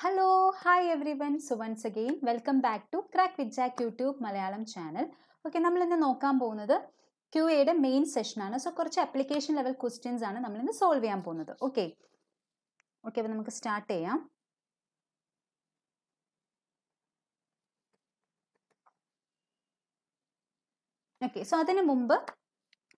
Hello hi everyone so once again welcome back to crack with jack YouTube Malayalam channel okay നമ്മൾ ഇന്ന് നോക്കാൻ പോകുന്നത് Q എയുടെ main സെഷനാണ് സോ കുറച്ച് അപ്ലിക്കേഷൻ ലെവൽ ക്വസ്റ്റ്യൻസ് ആണ് നമ്മൾ ഇന്ന് സോൾവ് ചെയ്യാൻ പോകുന്നത് ഓക്കെ ഓക്കെ അപ്പോൾ നമുക്ക് സ്റ്റാർട്ട് ചെയ്യാം ഓക്കെ സോ അതിനു മുമ്പ്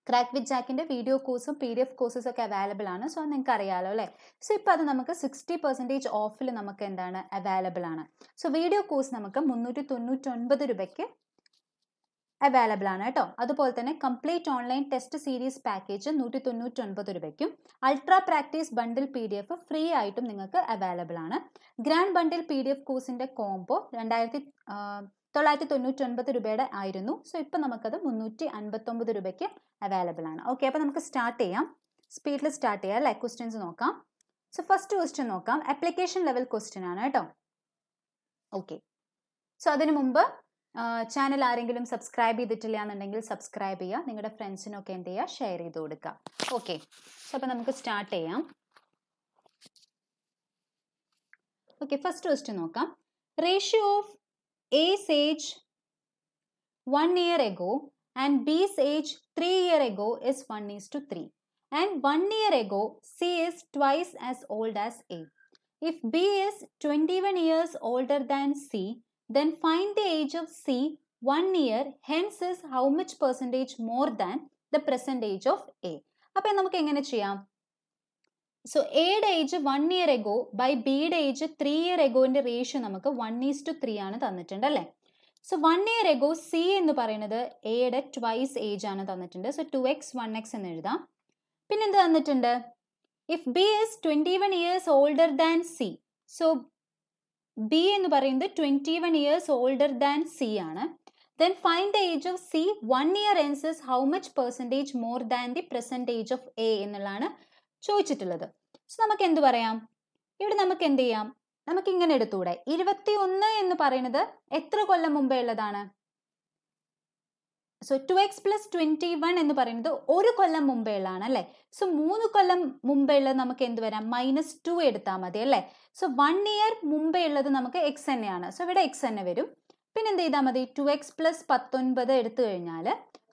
ക്രാക്ക് വിത്ത് ജാക്കിൻ്റെ വീഡിയോ കോഴ്സും പി ഡി എഫ് കോഴ്സസ് ഒക്കെ അവൈലബിൾ ആണ് സോ നിങ്ങൾക്ക് അറിയാലോ അല്ലേ സോ ഇപ്പോൾ അത് നമുക്ക് സിക്സ്റ്റി പെർസെൻറ്റേജ് ഓഫിൽ നമുക്ക് എന്താണ് അവൈലബിൾ ആണ് സോ വീഡിയോ കോഴ്സ് നമുക്ക് മുന്നൂറ്റി തൊണ്ണൂറ്റൊൻപത് രൂപയ്ക്ക് അവൈലബിൾ ആണ് കേട്ടോ അതുപോലെ തന്നെ complete online test series package നൂറ്റി തൊണ്ണൂറ്റൊൻപത് രൂപയ്ക്കും ultra practice bundle P D F free ആയിട്ടും നിങ്ങൾക്ക് അവൈലബിൾ ആണ് grand bundle P D F കോഴ്സിൻ്റെ കോംബോ രണ്ടായിരത്തി തൊള്ളായിരത്തി ഒൻപത് രൂപയുടെ ആയിരുന്നു സോ ഇപ്പം നമുക്കത് മുന്നൂറ്റി അൻപത്തൊമ്പത് രൂപയ്ക്ക് അവൈലബിൾ ആണ് ഓക്കെ അപ്പോൾ നമുക്ക് സ്റ്റാർട്ട് ചെയ്യാം സ്പീഡിൽ സ്റ്റാർട്ട് ചെയ്യാം ലൈക്ക് ക്വസ്റ്റ്യൻസ് നോക്കാം സോ ഫസ്റ്റ് ക്വസ്റ്റ്യൻ നോക്കാം അപ്ലിക്കേഷൻ ലെവൽ ക്വസ്റ്റ്യൻ ആണ് കേട്ടോ ഓക്കെ സോ അതിനു മുമ്പ് ചാനൽ ആരെങ്കിലും സബ്സ്ക്രൈബ് ചെയ്തിട്ടില്ല എന്നുണ്ടെങ്കിൽ സബ്സ്ക്രൈബ് ചെയ്യുക നിങ്ങളുടെ ഫ്രണ്ട്സിനൊക്കെ എന്ത് ചെയ്യുക ഷെയർ ചെയ്ത് കൊടുക്കുക ഓക്കെ സോ അപ്പം നമുക്ക് സ്റ്റാർട്ട് ചെയ്യാം ഓക്കെ ഫസ്റ്റ് ക്വസ്റ്റ്യൻ നോക്കാം ratio of A's age one year ago and B's age three year ago is 1 is to 3. And one year ago, C is twice as old as A. If B is 21 years older than C, then find the age of C one year, hence is how much percentage more than the present age of A. അപ്പോൾ നമുക്ക് so എയുടെ age one year ago by ബിയുടെ age three year എഗോന്റെ ratio നമുക്ക് one is to three ആണ് തന്നിട്ടുണ്ട് അല്ലേ so one year ago C എന്ന് പറയുന്നത് എയുടെ ട്വൈസ് ഏജ് ആണ് തന്നിട്ടുണ്ട് so two X one X എന്ന് എഴുതാം പിന്നെ എന്ത് തന്നിട്ടുണ്ട് if B is twenty one years older than C so B എന്ന് പറയുന്നത് twenty one years older than C ആണ് then find the age of C one year hence how much percentage more than the present age of A എന്നുള്ളതാണ് ചോദിച്ചിട്ടുള്ളത് so നമുക്ക് എന്ത് പറയാം ഇവിടെ നമുക്ക് എന്ത് ചെയ്യാം നമുക്ക് ഇങ്ങനെ എടുത്തൂടെ ഒന്ന് എന്ന് പറയുന്നത് എത്ര കൊല്ലം മുമ്പേ ഉള്ളതാണ് so two X plus twenty one എന്ന് പറയുന്നത് ഒരു കൊല്ലം മുമ്പേ ഉള്ളതാണ് അല്ലേ സോ മൂന്ന് കൊല്ലം മുമ്പേ ഉള്ളത് നമുക്ക് എന്ത് വരാം മൈനസ് ടു എടുത്താൽ മതി അല്ലേ സോ വൺ ഇയർ മുമ്പേ ഉള്ളത് നമുക്ക് എക്സ് തന്നെയാണ് സോ ഇവിടെ എക്സ് തന്നെ വരും പിന്നെ എന്ത് ചെയ്താൽ മതി ടു എക്സ് പ്ലസ് പത്തൊൻപത് എടുത്തു കഴിഞ്ഞാൽ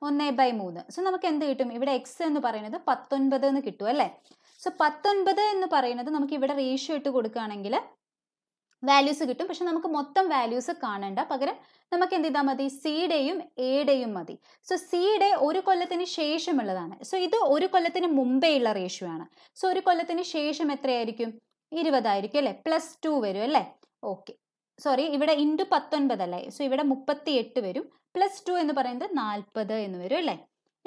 ഒന്ന് ബൈ മൂന്ന് സോ നമുക്ക് എന്ത് കിട്ടും ഇവിടെ എക്സ് എന്ന് പറയുന്നത് പത്തൊൻപത് എന്ന് കിട്ടും അല്ലേ സോ പത്തൊൻപത് എന്ന് പറയുന്നത് നമുക്ക് ഇവിടെ റേഷ്യോ ഇട്ട് കൊടുക്കുകയാണെങ്കിൽ വാല്യൂസ് കിട്ടും പക്ഷെ നമുക്ക് മൊത്തം വാല്യൂസ് കാണണ്ട പകരം നമുക്ക് എന്ത് ചെയ്താൽ മതി സിയുടെയും എയുടെയും മതി സോ സിയുടെ ഒരു കൊല്ലത്തിന് ശേഷമുള്ളതാണ് സോ ഇത് ഒരു കൊല്ലത്തിന് മുമ്പേ ഉള്ള റേഷ്യോ ആണ് സോ ഒരു കൊല്ലത്തിന് ശേഷം എത്രയായിരിക്കും ഇരുപതായിരിക്കും അല്ലേ പ്ലസ് ടു വരും അല്ലേ ഓക്കെ സോറി ഇവിടെ ഇൻറ്റു പത്തൊൻപത് അല്ലേ സോ ഇവിടെ മുപ്പത്തി എട്ട് വരും പ്ലസ് ടു എന്ന് പറയുന്നത് നാൽപ്പത് എന്ന് വരും അല്ലേ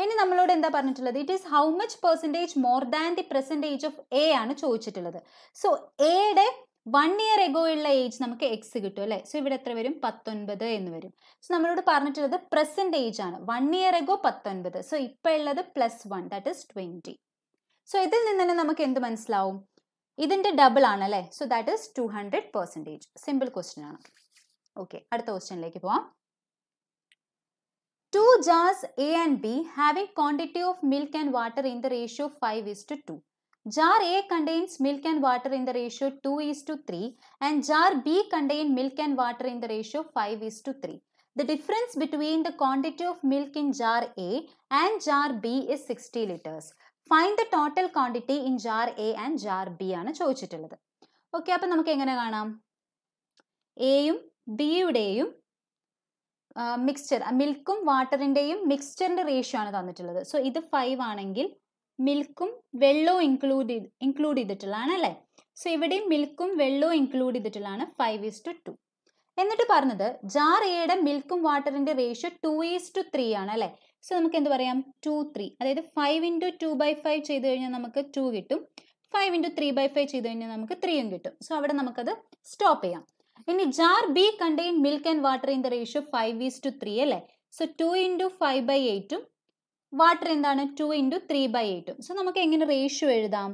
ഇനി നമ്മളോട് എന്താ പറഞ്ഞിട്ടുള്ളത് it is how much percentage more than the percentage of A ആണ് ചോദിച്ചിട്ടുള്ളത് സോ എയുടെ വൺ ഇയർ എഗോ ഉള്ള ഏജ് നമുക്ക് എക്സ് കിട്ടും അല്ലേ സോ ഇവിടെ എത്ര വരും പത്തൊൻപത് എന്ന് വരും സോ നമ്മളോട് പറഞ്ഞിട്ടുള്ളത് പ്രസന്റ് ഏജ് ആണ് വൺ ഇയർ എഗോ പത്തൊൻപത് സോ ഇപ്പോൾ ഉള്ളത് plus one that is twenty so ഇതിൽ നിന്ന് തന്നെ നമുക്ക് എന്ത് മനസ്സിലാവും ഇതിൻ്റെ ഡബിൾ ആണല്ലേ so that is two hundred percentage simple question ആണ് ഓക്കെ അടുത്ത ക്വസ്റ്റ്യനിലേക്ക് പോവാം two jars A and B having quantity of milk and water in the ratio five is to two Jar A contains milk and water in the ratio 2 is to 3 and jar B contains milk and water in the ratio 5 is to 3. The difference between the quantity of milk in jar A and jar B is 60 liters. Find the total quantity in jar A and jar B ആണ് ചോദിച്ചിട്ടുള്ളത് okay അപ്പം നമുക്ക് എങ്ങനെ കാണാം എയും ബിയുടെയും mixture മിൽക്കും വാട്ടറിൻ്റെയും മിക്സ്ചറിൻ്റെ ratio ആണ് തന്നിട്ടുള്ളത് സോ ഇത് ഫൈവ് ആണെങ്കിൽ മിൽക്കും വെള്ളവും ഇൻക്ലൂഡ് ഇൻക്ലൂഡ് ചെയ്തിട്ടുള്ളതാണ് അല്ലേ സോ ഇവിടെയും മിൽക്കും വെള്ളവും ഇൻക്ലൂഡ് ചെയ്തിട്ടുള്ളതാണ് ഫൈവ് ഈസ് ടു ടു എന്നിട്ട് പറഞ്ഞത് ജാർ എയുടെ മിൽക്കും വാട്ടറിൻ്റെ ratio two is to three ആണ് അല്ലേ സോ നമുക്ക് എന്ത് പറയാം ടു ത്രീ അതായത് five into two by five ചെയ്ത് കഴിഞ്ഞാൽ നമുക്ക് ടു കിട്ടും five into three by five ചെയ്ത് കഴിഞ്ഞാൽ നമുക്ക് ത്രീയും കിട്ടും സോ അവിടെ നമുക്കത് സ്റ്റോപ്പ് ചെയ്യാം ഇനി jar B contain milk and water in the ratio five is to three അല്ലേ so two into five by എയ്റ്റും വാട്ടർ എന്താണ് ടു ഇൻറ്റു ത്രീ ബൈ എയ്റ്റും സോ നമുക്ക് എങ്ങനെ റേഷ്യോ എഴുതാം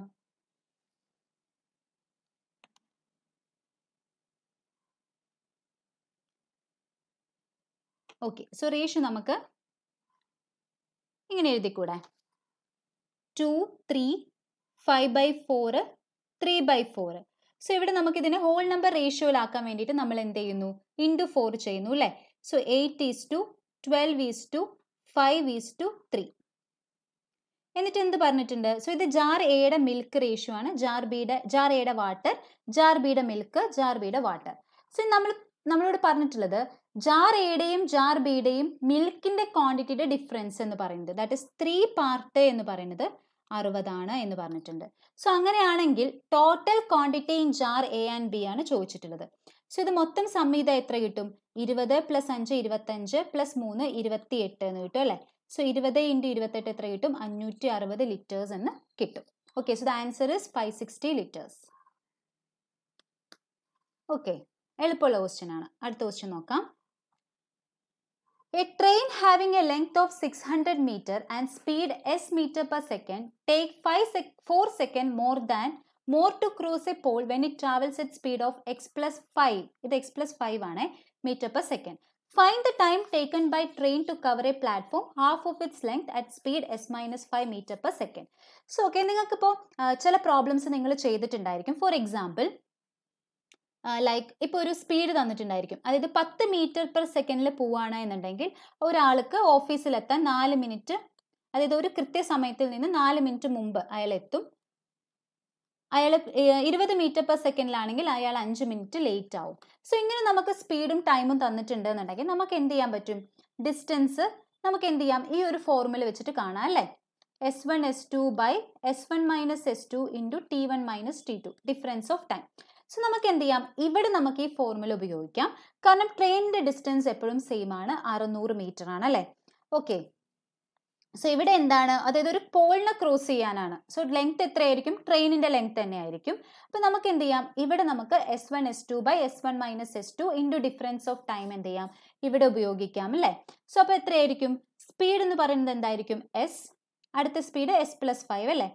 ഓക്കെ സോ റേഷ്യോ നമുക്ക് ഇങ്ങനെ എഴുതിക്കൂടെ two three five by four three by four so ഇവിടെ നമുക്ക് ഇതിനെ ഹോൾ നമ്പർ റേഷ്യോയിലാക്കാൻ വേണ്ടിയിട്ട് നമ്മൾ എന്ത് ചെയ്യുന്നു ഇൻറ്റു ഫോർ ചെയ്യുന്നു അല്ലേ so eight is to twelve is to five is to three എന്നിട്ട് എന്ത് പറഞ്ഞിട്ടുണ്ട് സോ ഇത് ജാർ എയുടെ മിൽക്ക് റേഷ്യോ ആണ് ജാർ ബിയുടെ ജാർ എയുടെ വാട്ടർ ജാർ ബിയുടെ മിൽക്ക് ജാർ ബിയുടെ വാട്ടർ സോ നമ്മൾ നമ്മളോട് പറഞ്ഞിട്ടുള്ളത് ജാർ എയുടെയും ജാർ ബിയുടെയും മിൽക്കിന്റെ ക്വാണ്ടിറ്റിയുടെ ഡിഫറൻസ് എന്ന് പറയുന്നത് ദാറ്റ് ഇസ് ത്രീ പാർട്ട് എന്ന് പറയുന്നത് അറുപതാണ് എന്ന് പറഞ്ഞിട്ടുണ്ട് സോ അങ്ങനെയാണെങ്കിൽ total quantity in jar A and B ആണ് ചോദിച്ചിട്ടുള്ളത് സോ ഇത് മൊത്തം സംഹിത എത്ര കിട്ടും ഇരുപത് പ്ലസ് അഞ്ച് ഇരുപത്തഞ്ച് പ്ലസ് മൂന്ന് ഇരുപത്തി എട്ട് എന്ന് കിട്ടും അല്ലേ സോ ഇരുപത് ഇൻറ്റു ഇരുപത്തെട്ട് എത്ര കിട്ടും അഞ്ഞൂറ്റി അറുപത് ലിറ്റേഴ്സ് എന്ന് കിട്ടും okay so the answer is five sixty litres okay എളുപ്പമുള്ള ക്വസ്റ്റ്യൻ ആണ് അടുത്ത ക്വസ്റ്റ്യൻ നോക്കാം A train having a length of 600 meter and speed s meter per second take 5 sec 4 second more than more to cross a pole when it travels at speed of x plus 5. It x plus 5 ആണ് meter per second. Find the time taken by train to cover a platform half of its length at speed s minus 5 meter per second. So, okay, നിങ്ങൾക്കിപ്പോൾ ചില problems നിങ്ങൾ ചെയ്തിട്ടുണ്ടായിരിക്കും For example. Like ഇപ്പോൾ ഒരു speed തന്നിട്ടുണ്ടായിരിക്കും അതായത് പത്ത് metre per സെക്കൻഡിൽ പോവുകയാണ് എന്നുണ്ടെങ്കിൽ ഒരാൾക്ക് ഓഫീസിലെത്താൻ നാല് മിനിറ്റ് അതായത് ഒരു കൃത്യസമയത്തിൽ നിന്ന് നാല് മിനിറ്റ് മുമ്പ് അയാൾ എത്തും അയാൾ ഇരുപത് മീറ്റർ പെർ സെക്കൻഡിലാണെങ്കിൽ അയാൾ അഞ്ച് മിനിറ്റ് ലേറ്റ് ആവും സോ ഇങ്ങനെ നമുക്ക് സ്പീഡും ടൈമും തന്നിട്ടുണ്ട് എന്നുണ്ടെങ്കിൽ നമുക്ക് എന്ത് ചെയ്യാൻ പറ്റും ഡിസ്റ്റൻസ് നമുക്ക് എന്ത് ചെയ്യാം ഈ ഒരു ഫോർമുല വെച്ചിട്ട് കാണാം അല്ലേ S one S two by S one minus S two into T one minus T two difference of time so നമുക്ക് എന്ത് ചെയ്യാം ഇവിടെ നമുക്ക് ഈ ഫോർമുല ഉപയോഗിക്കാം കാരണം ട്രെയിനിന്റെ ഡിസ്റ്റൻസ് എപ്പോഴും സെയിം ആണ് അറുന്നൂറ് മീറ്റർ ആണ് അല്ലെ ഓക്കെ സോ ഇവിടെ എന്താണ് അതായത് ഒരു പോളിനെ ക്രോസ് ചെയ്യാനാണ് സോ ലെങ്ത് എത്രയായിരിക്കും ട്രെയിനിന്റെ ലെങ്ത് തന്നെ ആയിരിക്കും അപ്പൊ നമുക്ക് എന്ത് ചെയ്യാം ഇവിടെ നമുക്ക് S one S two by S one minus S two into difference of time എന്ത് ചെയ്യാം ഇവിടെ ഉപയോഗിക്കാം അല്ലെ സോ അപ്പൊ എത്രയായിരിക്കും സ്പീഡ് എന്ന് പറയുന്നത് എന്തായിരിക്കും എസ് അടുത്ത സ്പീഡ് എസ് പ്ലസ് ഫൈവ് അല്ലെ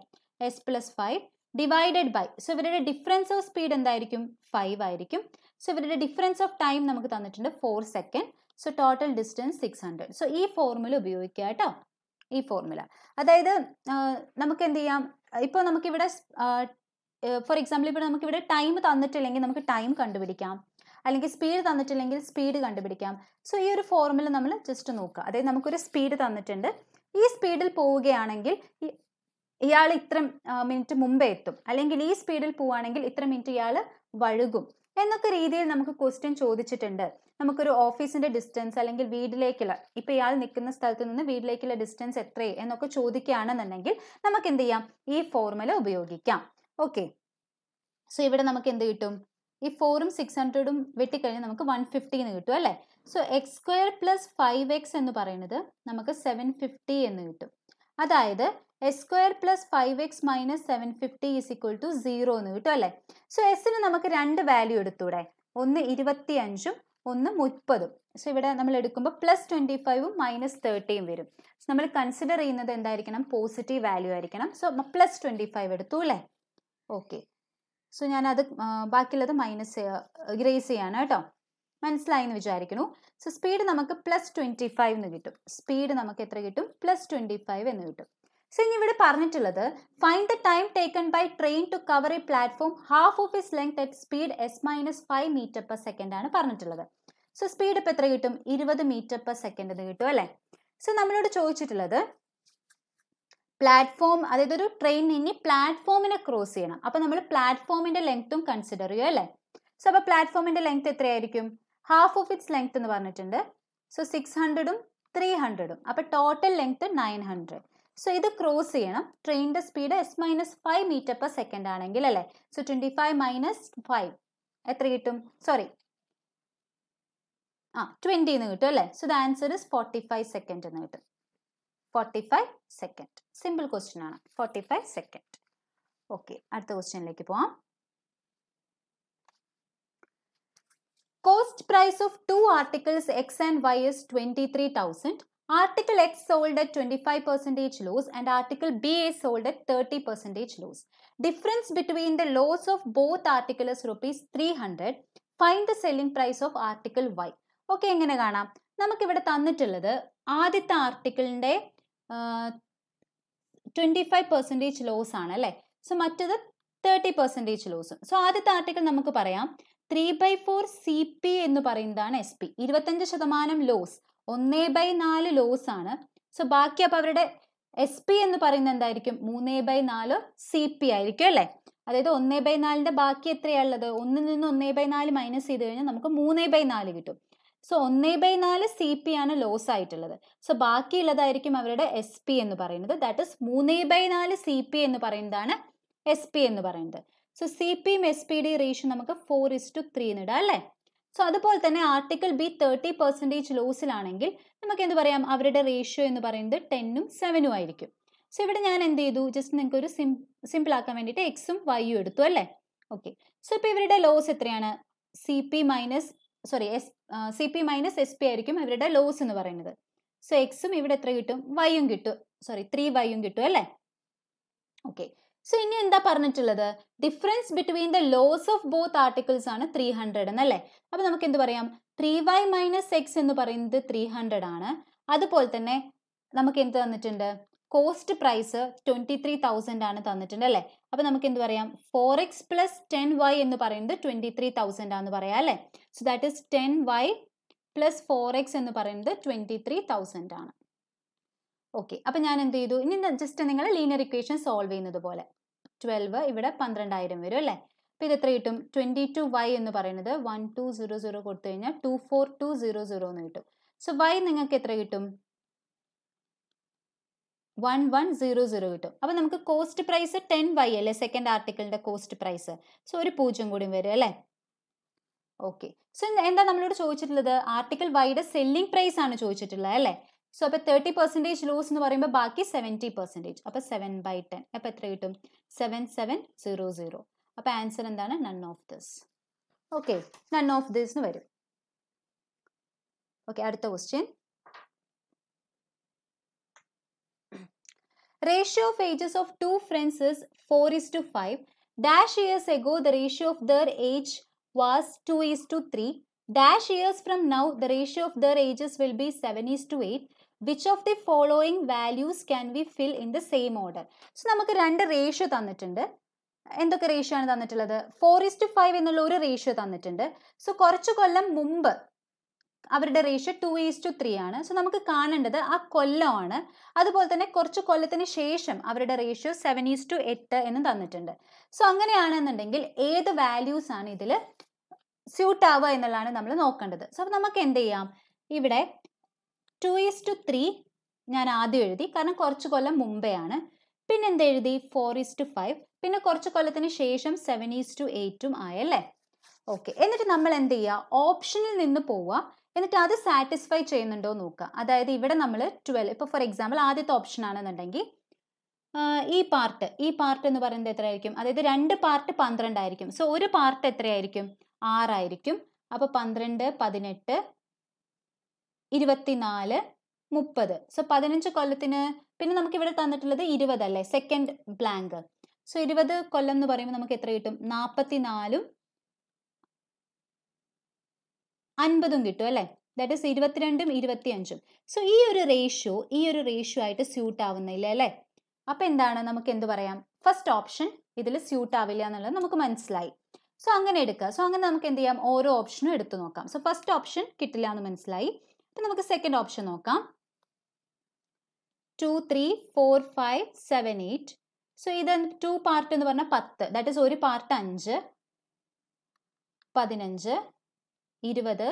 S plus five divided by so ഇവരുടെ ഡിഫറൻസ് ഓഫ് സ്പീഡ് എന്തായിരിക്കും ഫൈവ് ആയിരിക്കും സോ ഇവരുടെ ഡിഫറൻസ് ഓഫ് ടൈം നമുക്ക് തന്നിട്ടുണ്ട് four second so total distance six hundred so ഈ ഫോർമുല ഉപയോഗിക്കുക കേട്ടോ ഈ ഫോർമുല അതായത് നമുക്ക് എന്ത് ചെയ്യാം ഇപ്പോൾ നമുക്കിവിടെ ഫോർ എക്സാമ്പിൾ ഇപ്പോൾ നമുക്കിവിടെ ടൈം തന്നിട്ടില്ലെങ്കിൽ നമുക്ക് ടൈം കണ്ടുപിടിക്കാം അല്ലെങ്കിൽ സ്പീഡ് തന്നിട്ടില്ലെങ്കിൽ സ്പീഡ് കണ്ടുപിടിക്കാം സോ ഈ ഒരു ഫോർമുല നമ്മൾ ജസ്റ്റ് നോക്കുക അതായത് നമുക്കൊരു സ്പീഡ് തന്നിട്ടുണ്ട് ഈ സ്പീഡിൽ പോവുകയാണെങ്കിൽ ഇയാൾ ഇത്ര മിനിറ്റ് മുമ്പേ എത്തും അല്ലെങ്കിൽ ഈ സ്പീഡിൽ പോവുകയാണെങ്കിൽ ഇത്ര മിനിറ്റ് ഇയാൾ വഴുകും എന്നൊക്കെ രീതിയിൽ നമുക്ക് ക്വസ്റ്റ്യൻ ചോദിച്ചിട്ടുണ്ട് നമുക്കൊരു ഓഫീസിന്റെ ഡിസ്റ്റൻസ് അല്ലെങ്കിൽ വീട്ടിലേക്കുള്ള ഇപ്പൊ ഇയാൾ നിൽക്കുന്ന സ്ഥലത്ത് നിന്ന് വീട്ടിലേക്കുള്ള ഡിസ്റ്റൻസ് എത്ര എന്നൊക്കെ ചോദിക്കുകയാണെന്നുണ്ടെങ്കിൽ നമുക്ക് എന്ത് ചെയ്യാം ഈ ഫോർമുല ഉപയോഗിക്കാം ഓക്കെ സോ ഇവിടെ നമുക്ക് എന്ത് കിട്ടും ഈ ഫോറും സിക്സ് ഹൺഡ്രഡും വെട്ടിക്കഴിഞ്ഞാൽ നമുക്ക് വൺ എന്ന് കിട്ടും അല്ലേ so X square plus five X എന്ന് പറയുന്നത് നമുക്ക് സെവൻ ഫിഫ്റ്റി എന്ന് കിട്ടും അതായത് S square plus five X minus seven fifty is equal to zero എന്ന് കിട്ടും അല്ലേ സോ എസിന് നമുക്ക് രണ്ട് വാല്യൂ എടുത്തൂടെ ഒന്ന് ഇരുപത്തി അഞ്ചും ഒന്ന് മുപ്പതും സോ ഇവിടെ നമ്മൾ എടുക്കുമ്പോൾ പ്ലസ് ട്വൻറ്റി ഫൈവും മൈനസ് തേർട്ടിയും വരും സോ നമ്മൾ കൺസിഡർ ചെയ്യുന്നത് എന്തായിരിക്കണം പോസിറ്റീവ് വാല്യൂ ആയിരിക്കണം സോ പ്ലസ് ട്വൻറ്റി ഫൈവ് എടുത്തു അല്ലേ ഓക്കെ സോ ഞാനത് ബാക്കിയുള്ളത് മൈനസ് ഗ്രേസ് ചെയ്യാണ് കേട്ടോ മനസ്സിലായി എന്ന് വിചാരിക്കുന്നു സോ സ്പീഡ് നമുക്ക് പ്ലസ് ട്വൻറ്റി ഫൈവ് എന്ന് കിട്ടും സ്പീഡ് നമുക്ക് എത്ര കിട്ടും പ്ലസ് ട്വൻറ്റി ഫൈവ് എന്ന് കിട്ടും സോ ഇനി ഇവിടെ പറഞ്ഞിട്ടുള്ളത് find the time taken by train to cover a platform half of is length at speed S minus five metre per second ആണ് പറഞ്ഞിട്ടുള്ളത് സോ സ്പീഡ് ഇപ്പം എത്ര കിട്ടും ഇരുപത് മീറ്റർ പെർ സെക്കൻഡ് എന്ന് കിട്ടും അല്ലേ സോ നമ്മളോട് ചോദിച്ചിട്ടുള്ളത് പ്ലാറ്റ്ഫോം അതായത് ഒരു ട്രെയിൻ ഇനി പ്ലാറ്റ്ഫോമിനെ ക്രോസ് ചെയ്യണം അപ്പോൾ നമ്മൾ പ്ലാറ്റ്ഫോമിന്റെ ലെങ്ത്തും കൺസിഡർ ചെയ്യുക അല്ലേ സോ അപ്പോൾ പ്ലാറ്റ്ഫോമിന്റെ ലെങ്ത് എത്രയായിരിക്കും ഹാഫ് ഓഫ് ഇറ്റ്സ് ലെങ്ത് എന്ന് പറഞ്ഞിട്ടുണ്ട് സോ സിക്സ് ഹൺഡ്രഡും ത്രീ ഹൺഡ്രഡും അപ്പോൾ total length nine hundred so ഇത് ക്രോസ് ചെയ്യണം ട്രെയിനിൻ്റെ speed S minus five metre per second ആണെങ്കിൽ അല്ലേ so twenty five minus five എത്ര കിട്ടും സോറി ആ ട്വൻറ്റി എന്ന് കിട്ടും അല്ലേ so the answer is forty five second എന്ന് കിട്ടും forty five second simple question ആണ് ഫോർട്ടി ഫൈവ് സെക്കൻഡ് ഓക്കെ അടുത്ത ക്വസ്റ്റ്യനിലേക്ക് പോവാം cost price of two articles X and Y is twenty three thousand Article X sold at 25% loss and Article B is sold at 30% loss. Difference between the loss of both articles is rupees 300. Find the selling price of Article Y. Okay എങ്ങനെ കാണാം നമുക്ക് ഇവിടെ തന്നിട്ടുള്ളത് ആദ്യത്തെ ആർട്ടിക്കിളിൻ്റെ twenty five percentage loss ആണ് അല്ലേ so മറ്റത് തേർട്ടി പെർസെൻറ്റേജ് ലോസ് സോ ആദ്യത്തെ ആർട്ടിക്കിൾ നമുക്ക് പറയാം three by four C P എന്ന് പറയുന്നതാണ് എസ് പി ഇരുപത്തഞ്ച് ശതമാനം ലോസ് ഒന്നേ ബൈ നാല് ലോസ് ആണ് സോ ബാക്കി അപ്പൊ അവരുടെ എസ് പി എന്ന് പറയുന്നത് എന്തായിരിക്കും മൂന്നേ ബൈ നാല് സി പി ആയിരിക്കും അല്ലേ അതായത് ഒന്നേ ബൈ നാലിന്റെ ബാക്കി എത്രയാണുള്ളത് ഒന്നിൽ നിന്ന് ഒന്നേ ബൈ നാല് മൈനസ് ചെയ്ത് കഴിഞ്ഞാൽ നമുക്ക് മൂന്നേ ബൈ നാല് കിട്ടും സോ ഒന്നേ ബൈ നാല് സി പി ആണ് ലോസ് ആയിട്ടുള്ളത് സോ ബാക്കിയുള്ളതായിരിക്കും അവരുടെ എസ് പി എന്ന് പറയുന്നത് ദാറ്റ് ഇസ് മൂന്നേ ബൈ നാല് സി പി എന്ന് പറയുന്നതാണ് എസ് പി എന്ന് പറയുന്നത് സോ സി പിയും എസ് പി ഡി റേഷ്യോ നമുക്ക് ഫോർ ഇസ് ടു ത്രീ എന്നിടാം അല്ലേ സോ അതുപോലെ തന്നെ ആർട്ടിക്കിൾ ബി തേർട്ടി പെർസെൻറ്റേജ് ലോസിലാണെങ്കിൽ നമുക്ക് എന്ത് പറയാം അവരുടെ റേഷ്യോ എന്ന് പറയുന്നത് ടെന്നും സെവനും ആയിരിക്കും സോ ഇവിടെ ഞാൻ എന്ത് ചെയ്തു ജസ്റ്റ് നിങ്ങൾക്ക് ഒരു സിം സിമ്പിൾ ആക്കാൻ വേണ്ടിയിട്ട് എക്സും വൈയും എടുത്തു അല്ലേ ഓക്കെ സോ ഇപ്പോൾ ഇവരുടെ ലോസ് എത്രയാണ് C P minus sorry S C P minus S P ആയിരിക്കും ഇവരുടെ ലോസ് എന്ന് പറയുന്നത് സോ എക്സും ഇവിടെ എത്ര കിട്ടും വൈയും കിട്ടും സോറി ത്രീ വൈയും കിട്ടും അല്ലേ ഓക്കെ സോ ഇനി എന്താ പറഞ്ഞിട്ടുള്ളത് difference between the loss of both articles ആണ് ത്രീ ഹൺഡ്രഡ് എന്നല്ലേ അപ്പൊ നമുക്ക് എന്ത് പറയാം ത്രീ വൈ മൈനസ് എക്സ് എന്ന് പറയുന്നത് ത്രീ ഹൺഡ്രഡ് ആണ് അതുപോലെ തന്നെ നമുക്ക് എന്ത് തന്നിട്ടുണ്ട് cost price twenty three thousand ആണ് തന്നിട്ടുണ്ട് അല്ലേ അപ്പൊ നമുക്ക് എന്ത് പറയാം four X plus ten Y എന്ന് പറയുന്നത് ട്വന്റി ത്രീ തൗസൻഡ് ആണെന്ന് പറയാം അല്ലേ so that is ten Y plus four X എന്ന് പറയുന്നത് ട്വന്റി ത്രീ തൗസൻഡ് ആണ് ഓക്കെ അപ്പൊ ഞാൻ എന്ത് ചെയ്തു ഇനി ജസ്റ്റ് നിങ്ങൾ ലീനിയർ ഇക്വേഷൻ സോൾവ് ചെയ്യുന്നത് പോലെ ട്വൽവ് ഇവിടെ പന്ത്രണ്ടായിരം വരും അല്ലേ അപ്പം ഇത് എത്ര കിട്ടും ട്വന്റി ടു വൈ എന്ന് പറയുന്നത് വൺ ടു സീറോ സീറോ കൊടുത്തു കഴിഞ്ഞാൽ two four two zero zero എന്ന് കിട്ടും സോ വൈ നിങ്ങൾക്ക് എത്ര കിട്ടും വൺ വൺ സീറോ സീറോ കിട്ടും അപ്പോൾ നമുക്ക് കോസ്റ്റ് പ്രൈസ് ടെൻ വൈ അല്ലേ സെക്കൻഡ് ആർട്ടിക്കിളിന്റെ കോസ്റ്റ് പ്രൈസ് സോ ഒരു പൂജ്യം കൂടി വരും അല്ലേ ഓക്കെ സോ എന്താ നമ്മളോട് ചോദിച്ചിട്ടുള്ളത് ആർട്ടിക്കിൾ വൈയുടെ സെല്ലിംഗ് പ്രൈസ് ആണ് ചോദിച്ചിട്ടുള്ളത് അല്ലേ So, 30 percent percentage lose in the barimba baki 70 percent Up 7 by 10. Up 0 Up answer and then none of this. Okay, none of this. Okay, add the question. Ratio of ages of two friends is 4 is to 5. Dash years ago, the ratio of their age was 2 is to 3. Dash years from now, the ratio of their ages will be 7 is to 8. Which of the following values can we fill in the same order so നമുക്ക് രണ്ട് ratio തന്നിട്ടുണ്ട് എന്തൊക്കെ ratio ആണ് തന്നിട്ടുള്ളത് four is to five എന്നുള്ള ഒരു ratio തന്നിട്ടുണ്ട് so കുറച്ച് കൊല്ലം മുമ്പ് അവരുടെ ratio two is to three ആണ് സോ നമുക്ക് കാണേണ്ടത് ആ കൊല്ലമാണ് അതുപോലെ തന്നെ കുറച്ച് കൊല്ലത്തിന് ശേഷം അവരുടെ റേഷ്യോ സെവൻ ഈസ് ടു എട്ട് എന്ന് തന്നിട്ടുണ്ട് സോ അങ്ങനെയാണെന്നുണ്ടെങ്കിൽ ഏത് വാല്യൂസ് ആണ് ഇതിൽ സ്യൂട്ട് ആവുക എന്നുള്ളതാണ് നമ്മൾ നോക്കേണ്ടത് സോ നമുക്ക് എന്ത് ചെയ്യാം ഇവിടെ ടു ഈസ് ടു ത്രീ ഞാൻ ആദ്യം എഴുതി കാരണം കുറച്ച് കൊല്ലം മുമ്പേ ആണ് പിന്നെ എന്ത് എഴുതി ഫോർ ഈസ് ടു ഫൈവ് പിന്നെ കുറച്ച് കൊല്ലത്തിന് ശേഷം സെവൻ ഈസ് ടു എയ്റ്റും ആയല്ലേ ഓക്കെ എന്നിട്ട് നമ്മൾ എന്ത് ചെയ്യുക ഓപ്ഷനിൽ നിന്ന് പോവുക എന്നിട്ട് അത് സാറ്റിസ്ഫൈ ചെയ്യുന്നുണ്ടോ നോക്കുക അതായത് ഇവിടെ നമ്മൾ ട്വൽവ് ഇപ്പോൾ ഫോർ എക്സാമ്പിൾ ആദ്യത്തെ ഓപ്ഷൻ ആണെന്നുണ്ടെങ്കിൽ ഈ പാർട്ട് ഈ പാർട്ട് എന്ന് പറയുന്നത് എത്രയായിരിക്കും അതായത് രണ്ട് പാർട്ട് പന്ത്രണ്ടായിരിക്കും സോ ഒരു പാർട്ട് എത്രയായിരിക്കും ആറായിരിക്കും അപ്പോൾ പന്ത്രണ്ട് പതിനെട്ട് ഇരുപത്തിനാല് മുപ്പത് സോ പതിനഞ്ച് കൊല്ലത്തിന് പിന്നെ നമുക്ക് ഇവിടെ തന്നിട്ടുള്ളത് ഇരുപത് അല്ലേ സെക്കൻഡ് ബ്ലാങ്ക് സോ ഇരുപത് കൊല്ലം എന്ന് പറയുമ്പോൾ നമുക്ക് എത്ര കിട്ടും നാൽപ്പത്തിനാലും അൻപതും കിട്ടും അല്ലേ ദാറ്റ് ഈസ് ഇരുപത്തിരണ്ടും ഇരുപത്തിയഞ്ചും സോ ഈ ഒരു റേഷ്യോ ഈ ഒരു റേഷ്യോ ആയിട്ട് സ്യൂട്ട് ആവുന്നില്ല അല്ലേ അപ്പൊ എന്താണ് നമുക്ക് എന്ത് പറയാം ഫസ്റ്റ് ഓപ്ഷൻ ഇതിൽ സ്യൂട്ട് ആവില്ല എന്നുള്ളത് നമുക്ക് മനസ്സിലായി സോ അങ്ങനെ എടുക്കുക സോ അങ്ങനെ നമുക്ക് എന്ത് ചെയ്യാം ഓരോ ഓപ്ഷനും എടുത്തു നോക്കാം സോ ഫസ്റ്റ് ഓപ്ഷൻ കിട്ടില്ല എന്ന് മനസ്സിലായി അപ്പം നമുക്ക് സെക്കൻഡ് ഓപ്ഷൻ നോക്കാം two three four five seven eight so ഇത് ടു പാർട്ട് എന്ന് പറഞ്ഞാൽ പത്ത് ദാറ്റ് ഇസ് ഒരു പാർട്ട് അഞ്ച് പതിനഞ്ച് ഇരുപത്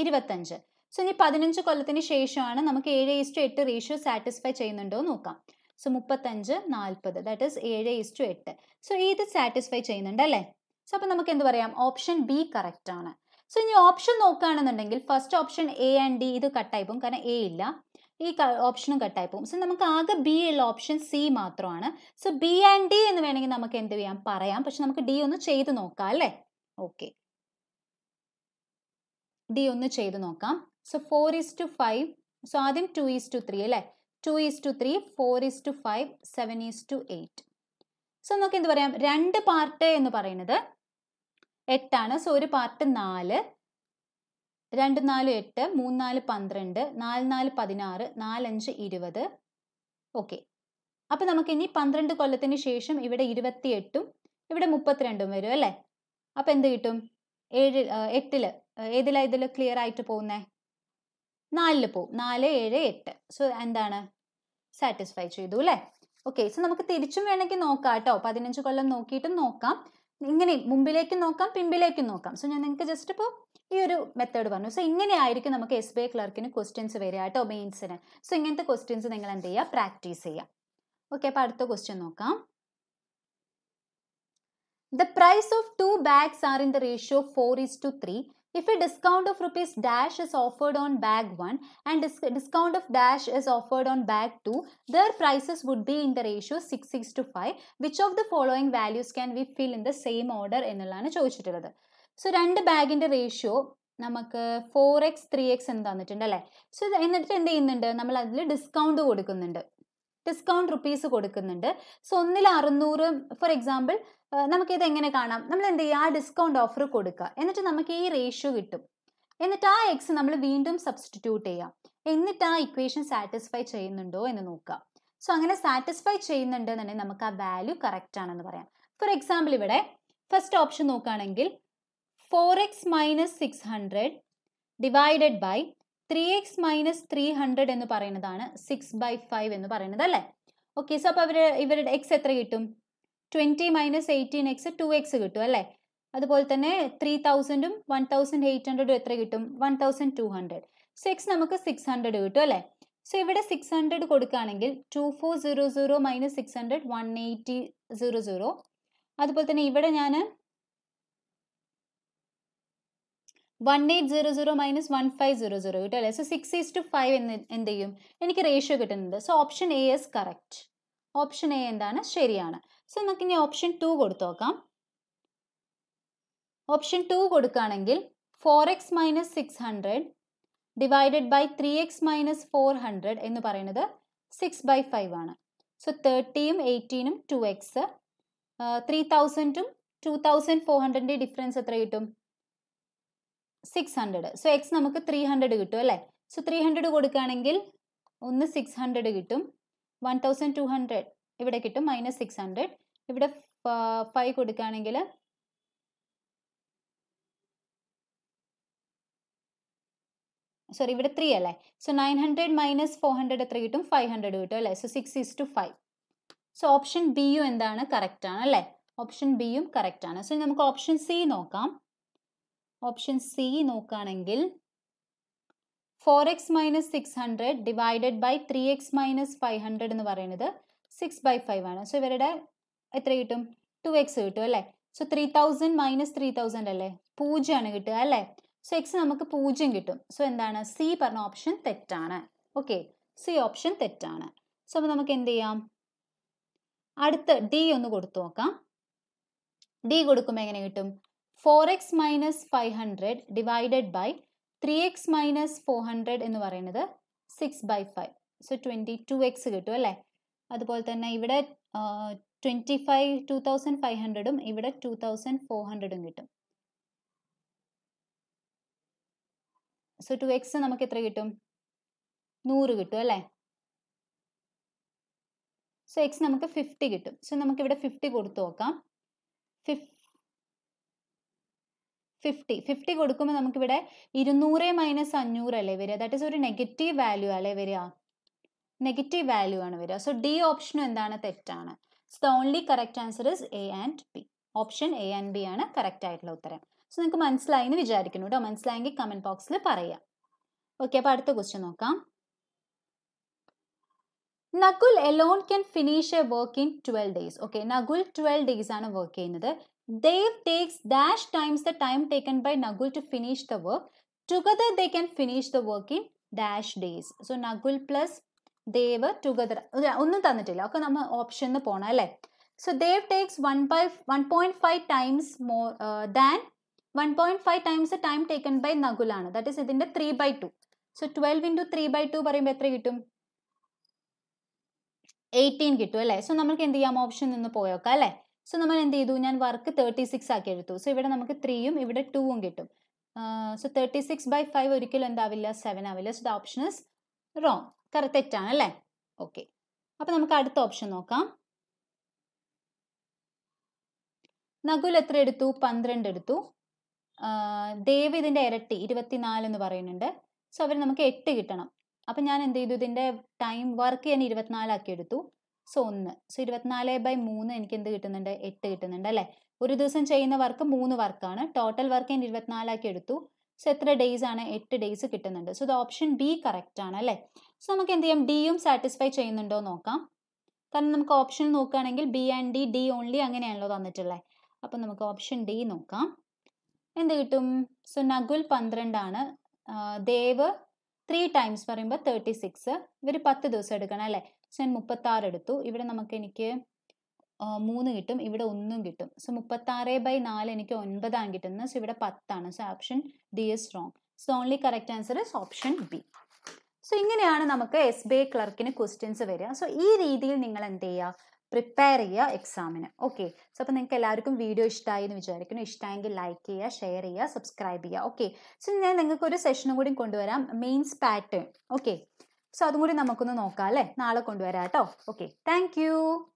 ഇരുപത്തഞ്ച് സോ ഇനി പതിനഞ്ച് കൊല്ലത്തിന് ശേഷമാണ് നമുക്ക് ഏഴ് ഈസ്റ്റു എട്ട് റേഷ്യോ സാറ്റിസ്ഫൈ ചെയ്യുന്നുണ്ടോ നോക്കാം സോ മുപ്പത്തഞ്ച് നാൽപ്പത് ദാറ്റ് ഇസ് ഏഴ് ഈസ്റ്റു എട്ട് സോ ഇത് സാറ്റിസ്ഫൈ ചെയ്യുന്നുണ്ട് അല്ലേ സോ അപ്പം നമുക്ക് എന്ത് പറയാം ഓപ്ഷൻ ബി കറക്റ്റ് ആണ് സോ ഇനി ഓപ്ഷൻ നോക്കുകയാണെന്നുണ്ടെങ്കിൽ first option A and D ഇത് കട്ടായി പോകും കാരണം എ ഇല്ല ഈ ഓപ്ഷനും കട്ടായി പോകും സോ നമുക്ക് ആകെ ബി ഉള്ള ഓപ്ഷൻ സി മാത്രമാണ് സോ ബി ആൻഡ് ഡി എന്ന് വേണമെങ്കിൽ നമുക്ക് എന്ത് ചെയ്യാം പറയാം പക്ഷെ നമുക്ക് ഡി ഒന്ന് ചെയ്ത് നോക്കാം അല്ലേ ഓക്കെ ഡി ഒന്ന് ചെയ്ത് നോക്കാം so four is to five so ആദ്യം ടു ഈസ് ടു ത്രീ അല്ലേ two is to three four is to five seven is to eight so നമുക്ക് എന്ത് പറയാം രണ്ട് പാർട്ട് എന്ന് പറയുന്നത് എട്ടാണ് സോ ഒരു പാർട്ട് നാല് രണ്ട് നാല് എട്ട് മൂന്ന് നാല് പന്ത്രണ്ട് നാല് നാല് പതിനാറ് നാലഞ്ച് ഇരുപത് ഓക്കെ അപ്പം നമുക്കിനി പന്ത്രണ്ട് കൊല്ലത്തിന് ശേഷം ഇവിടെ ഇരുപത്തിയെട്ടും ഇവിടെ മുപ്പത്തിരണ്ടും വരും അല്ലേ അപ്പം എന്ത് കിട്ടും ഏഴ് എട്ടില് ഏതിലാ ഇതിൽ ക്ലിയർ ആയിട്ട് പോകുന്നേ നാലില് പോവും നാല് ഏഴ് എട്ട് സോ എന്താണ് സാറ്റിസ്ഫൈ ചെയ്തു അല്ലേ ഓക്കെ സോ നമുക്ക് തിരിച്ചും വേണമെങ്കിൽ നോക്കാം കേട്ടോ പതിനഞ്ച് കൊല്ലം നോക്കിയിട്ടും നോക്കാം ഇങ്ങനെ മുമ്പിലേക്ക് നോക്കാം പിമ്പിലേക്കും നോക്കാം സോ ഞാൻ നിങ്ങൾക്ക് ജസ്റ്റ് ഇപ്പോൾ ഈ ഒരു മെത്തേഡ് പറഞ്ഞു സോ ഇങ്ങനെ ആയിരിക്കും നമുക്ക് എസ് ബി ഐ ക്ലർക്കിന് ക്വസ്റ്റ്യൻസ് വരിക കേട്ടോ മെയിൻസിന് സോ ഇങ്ങനത്തെ ക്വസ്റ്റ്യൻസ് നിങ്ങൾ എന്ത് ചെയ്യുക പ്രാക്ടീസ് ചെയ്യുക ഓക്കെ അപ്പോൾ അടുത്ത ക്വസ്റ്റ്യൻ നോക്കാം the price of two bags are in the ratio four is to three If a discount of rupees dash is offered on bag 1 and dis discount of dash is offered on bag 2, their prices would be in the ratio 6, 6 to 5. Which of the following values can we fill in the same order? So, two bag in the ratio. 4x, 3x. So, we discount. Discount rupees. So, for example, നമുക്കിത് എങ്ങനെ കാണാം നമ്മൾ എന്ത് ചെയ്യുക ആ discount offer കൊടുക്കുക എന്നിട്ട് നമുക്ക് ഈ റേഷ്യോ കിട്ടും എന്നിട്ട് ആ എക്സ് നമ്മൾ വീണ്ടും സബ്സ്റ്റിറ്റ്യൂട്ട് ചെയ്യാം എന്നിട്ട് ആ ഇക്വേഷൻ സാറ്റിസ്ഫൈ ചെയ്യുന്നുണ്ടോ എന്ന് നോക്കുക സോ അങ്ങനെ സാറ്റിസ്ഫൈ ചെയ്യുന്നുണ്ടെന്നുണ്ടെങ്കിൽ നമുക്ക് ആ വാല്യൂ കറക്റ്റ് ആണെന്ന് പറയാം ഫോർ എക്സാമ്പിൾ ഇവിടെ ഫസ്റ്റ് ഓപ്ഷൻ നോക്കുകയാണെങ്കിൽ four X minus six hundred divided by three X minus three hundred എന്ന് പറയുന്നതാണ് സിക്സ് ബൈ ഫൈവ് എന്ന് പറയുന്നത് അല്ലേ ഓക്കെ സോ അപ്പോൾ അവർ ഇവരുടെ എക്സ് എത്ര കിട്ടും twenty minus eighteen x two x കിട്ടും അല്ലേ അതുപോലെ തന്നെ ത്രീ തൗസൻഡും വൺ തൗസൻഡ് എയ്റ്റ് ഹൺഡ്രഡും എത്ര കിട്ടും one thousand two hundred so x നമുക്ക് സിക്സ് ഹൺഡ്രഡ് കിട്ടും അല്ലേ സോ ഇവിടെ സിക്സ് ഹൺഡ്രഡ് കൊടുക്കുകയാണെങ്കിൽ two four zero zero minus six hundred one eighty zero zero അതുപോലെ തന്നെ ഇവിടെ ഞാൻ one eight zero zero minus one five zero zero കിട്ടും അല്ലേ so six is to five എന്ന് എന്ത് ചെയ്യും എനിക്ക് റേഷ്യോ കിട്ടുന്നുണ്ട് so option A is correct option A എന്താണ് ശരിയാണ് സോ നമുക്ക് ഇനി ഓപ്ഷൻ ടു കൊടുത്തു നോക്കാം ഓപ്ഷൻ ടു കൊടുക്കുകയാണെങ്കിൽ four X minus six hundred divided by three X minus four hundred എന്ന് പറയുന്നത് സിക്സ് ബൈ ഫൈവ് ആണ് സോ തേർട്ടിയും എയ്റ്റീനും ടു എക്സ് ത്രീ തൗസൻഡും ടു തൗസൻഡ് ഫോർ ഹൺഡ്രഡിൻ്റെ ഡിഫറൻസ് എത്ര കിട്ടും സിക്സ് ഹൺഡ്രഡ് സോ എക്സ് നമുക്ക് ത്രീ ഹൺഡ്രഡ് കിട്ടും അല്ലേ സോ ത്രീ ഹൺഡ്രഡ് കൊടുക്കുകയാണെങ്കിൽ ഒന്ന് സിക്സ് ഹൺഡ്രഡ് കിട്ടും വൺ തൗസൻഡ് ടു ഹൺഡ്രഡ് ഇവിടെ കിട്ടും മൈനസ് സിക്സ് ഹൺഡ്രഡ് ഇവിടെ ഫൈവ് കൊടുക്കുകയാണെങ്കിൽ സോറി ഇവിടെ ത്രീ അല്ലേ so nine hundred minus four hundred എത്ര കിട്ടും ഫൈവ് ഹൺഡ്രഡ് കിട്ടും അല്ലേ so six is to five so option B യു എന്താണ് കറക്റ്റ് ആണ് അല്ലേ ഓപ്ഷൻ ബി യും കറക്റ്റ് ആണ് സോ നമുക്ക് ഓപ്ഷൻ സി നോക്കാം ഓപ്ഷൻ സി നോക്കുകയാണെങ്കിൽ four X minus six hundred divided by three X minus five hundred എന്ന് പറയുന്നത് സിക്സ് ബൈ ഫൈവ് ആണ് സോ ഇവരുടെ എത്ര കിട്ടും ടു എക്സ് കിട്ടും അല്ലേ so three thousand minus three thousand അല്ലേ പൂജ്യമാണ് കിട്ടുക അല്ലേ സോ എക്സ് നമുക്ക് പൂജ്യം കിട്ടും സോ എന്താണ് സി പറഞ്ഞ ഓപ്ഷൻ തെറ്റാണ് ഓക്കെ സി ഓപ്ഷൻ തെറ്റാണ് സോ അപ്പോൾ നമുക്ക് എന്ത് ചെയ്യാം അടുത്ത ഡി ഒന്ന് കൊടുത്തു നോക്കാം ഡി കൊടുക്കുമ്പോൾ എങ്ങനെ കിട്ടും four X minus five hundred divided by three X minus four hundred എന്ന് പറയുന്നത് six by five so twenty two x കിട്ടും അല്ലേ അതുപോലെ തന്നെ ഇവിടെ twenty five two thousand five ഹൺഡ്രഡും ഇവിടെ ടു തൗസൻഡ് ഫോർ ഹൺഡ്രഡും കിട്ടും സോ ടു എക്സ് നമുക്ക് എത്ര കിട്ടും നൂറ് കിട്ടും അല്ലേ സോ എക്സ് നമുക്ക് ഫിഫ്റ്റി കിട്ടും സോ നമുക്ക് ഇവിടെ ഫിഫ്റ്റി കൊടുത്തു നോക്കാം ഫിഫ്റ്റി ഫിഫ്റ്റി കൊടുക്കുമ്പോൾ നമുക്കിവിടെ ഇരുന്നൂറ് മൈനസ് അഞ്ഞൂറ് അല്ലേ വരിക ദാറ്റ് ഇസ് ഒരു നെഗറ്റീവ് വാല്യൂ അല്ലേ വരിക നെഗറ്റീവ് വാല്യൂ ആണ് വരിക സോ ഡി ഓപ്ഷനും എന്താണ് തെറ്റാണ് so only correct answer is A and B option A and B ആണ് കറക്റ്റ് ആയിട്ടുള്ള ഉത്തരം സോ നിങ്ങൾക്ക് മനസ്സിലായി എന്ന് വിചാരിക്കുന്നു കേട്ടോ മനസ്സിലായെങ്കിൽ കമന്റ് ബോക്സിൽ പറയാം ഓക്കെ അപ്പോൾ അടുത്ത ക്വസ്റ്റ്യൻ നോക്കാം Nakul alone can finish a work in twelve days okay Nakul twelve days ആണ് വർക്ക് ചെയ്യുന്നത് Dev takes dash times the time taken by Nakul to finish the work together they can finish the work in dash days so Nakul plus Dev together ഒന്നും തന്നിട്ടില്ല ഒക്കെ നമ്മൾ ഓപ്ഷനിൽ പോകണം അല്ലെ so Dev takes one by one point five times more than one point five times time taken by നഗുലാണ് that is ഇതിന്റെ three by two so twelve into three by two പറയുമ്പോൾ എത്ര കിട്ടും എയ്റ്റീൻ കിട്ടും അല്ലേ സോ നമുക്ക് എന്ത് ചെയ്യാം ഓപ്ഷൻ നിന്ന് പോയോക്കാം അല്ലേ സോ നമ്മൾ എന്ത് ചെയ്തു ഞാൻ വർക്ക് തേർട്ടി സിക്സ് ആക്കി എടുത്തു സോ ഇവിടെ നമുക്ക് ത്രീയും ഇവിടെ ടൂവും കിട്ടും so thirty six by five ഒരിക്കലും എന്താവില്ല സെവൻ ആവില്ല so the option is wrong തെറ്റാണ് അല്ലേ ഓക്കെ അപ്പൊ നമുക്ക് അടുത്ത ഓപ്ഷൻ നോക്കാം നകുൽ എത്ര എടുത്തു പന്ത്രണ്ട് എടുത്തു ദേവ് ഇതിന്റെ ഇരട്ടി ഇരുപത്തിനാല് എന്ന് പറയുന്നുണ്ട് സോ അവർ നമുക്ക് എട്ട് കിട്ടണം അപ്പൊ ഞാൻ എന്ത് ചെയ്തു ഇതിന്റെ ടൈം വർക്ക് ഞാൻ ഇരുപത്തിനാലാക്കി എടുത്തു സോ ഒന്ന് സോ ഇരുപത്തിനാല് ബൈ മൂന്ന് എനിക്ക് എന്ത് കിട്ടുന്നുണ്ട് എട്ട് കിട്ടുന്നുണ്ട് അല്ലെ ഒരു ദിവസം ചെയ്യുന്ന വർക്ക് മൂന്ന് വർക്കാണ് ടോട്ടൽ വർക്ക് ഞാൻ ഇരുപത്തിനാലാക്കി എടുത്തു സോ എത്ര ഡേയ്സ് ആണ് എട്ട് ഡേയ്സ് കിട്ടുന്നുണ്ട് സോ ഇത് ഓപ്ഷൻ ബി കറക്റ്റ് ആണ് അല്ലേ സോ നമുക്ക് എന്ത് ചെയ്യാം ഡിയും സാറ്റിസ്ഫൈ ചെയ്യുന്നുണ്ടോ നോക്കാം കാരണം നമുക്ക് ഓപ്ഷൻ നോക്കുകയാണെങ്കിൽ B and D D only അങ്ങനെയാണല്ലോ തന്നിട്ടുള്ളത് അപ്പം നമുക്ക് ഓപ്ഷൻ ഡി നോക്കാം എന്ത് കിട്ടും സോ നഗുൽ പന്ത്രണ്ടാണ് ദേവ് ത്രീ ടൈംസ് പറയുമ്പോൾ തേർട്ടി സിക്സ് ഇവർ പത്ത് ദിവസം എടുക്കണം അല്ലേ സോ ഞാൻ മുപ്പത്താറ് എടുത്തു ഇവിടെ നമുക്ക് എനിക്ക് മൂന്ന് കിട്ടും ഇവിടെ ഒന്നും കിട്ടും സോ മുപ്പത്താറ് ബൈ നാല് എനിക്ക് ഒൻപതാണ് കിട്ടുന്നത് സോ ഇവിടെ പത്താണ് so option D is wrong so only correct answer is option B so ഇങ്ങനെയാണ് നമുക്ക് എസ് ബി ഐ ക്ലർക്കിന് ക്വസ്റ്റ്യൻസ് വരിക സോ ഈ രീതിയിൽ നിങ്ങൾ എന്ത് ചെയ്യുക പ്രിപ്പയർ ചെയ്യുക എക്സാമിന് ഓക്കെ സോ അപ്പോൾ നിങ്ങൾക്ക് എല്ലാവർക്കും വീഡിയോ ഇഷ്ടമായി എന്ന് വിചാരിക്കുന്നു ഇഷ്ടമായെങ്കിൽ ലൈക്ക് ചെയ്യുക ഷെയർ ചെയ്യുക സബ്സ്ക്രൈബ് ചെയ്യുക ഓക്കെ സോ ഞാൻ നിങ്ങൾക്ക് ഒരു സെഷനും കൂടി കൊണ്ടുവരാം മെയിൻസ് പാറ്റേൺ ഓക്കെ സോ അതും കൂടി നമുക്കൊന്ന് നോക്കാം അല്ലേ നാളെ കൊണ്ടുവരാം കേട്ടോ ഓക്കെ താങ്ക്